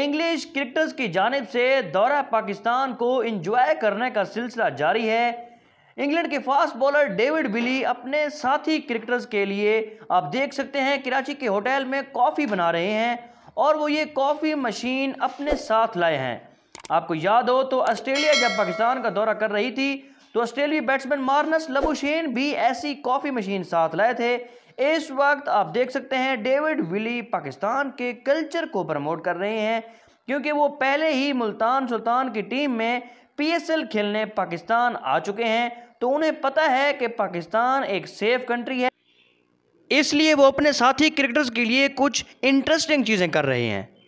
English cricketers की जानब से दौरा पाकिस्तान को इंजॉय करने का सिलसिला जारी है इंग्लैंड के फास्ट बॉलर डेविड बिली अपने साथी क्रिकेटर्स के लिए आप देख सकते हैं कराची के होटल में कॉफ़ी बना रहे हैं और वो ये कॉफ़ी मशीन अपने साथ लाए हैं आपको याद हो तो ऑस्ट्रेलिया जब पाकिस्तान का दौरा कर रही थी तो ऑस्ट्रेलियाई बैट्समैन मार्नस लबुशेन भी ऐसी कॉफ़ी मशीन साथ लाए थे इस वक्त आप देख सकते हैं डेविड विली पाकिस्तान के कल्चर को प्रमोट कर रहे हैं क्योंकि वो पहले ही मुल्तान सुल्तान की टीम में पीएसएल खेलने पाकिस्तान आ चुके हैं तो उन्हें पता है कि पाकिस्तान एक सेफ कंट्री है इसलिए वो अपने साथी क्रिकेटर्स के लिए कुछ इंटरेस्टिंग चीज़ें कर रहे हैं